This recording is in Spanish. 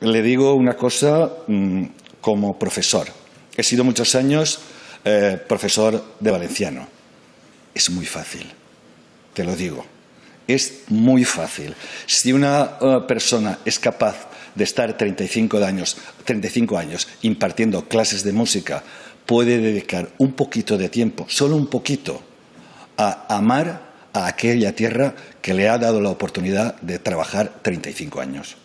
le digo una cosa mm, como profesor. He sido muchos años eh, profesor de valenciano. Es muy fácil, te lo digo. Es muy fácil. Si una, eh, persona es capaz de estar 35 años, 35 años impartiendo clases de música, puede dedicar un poquito de tiempo, solo un poquito, a amar a aquella tierra que le ha dado la oportunidad de trabajar 35 años.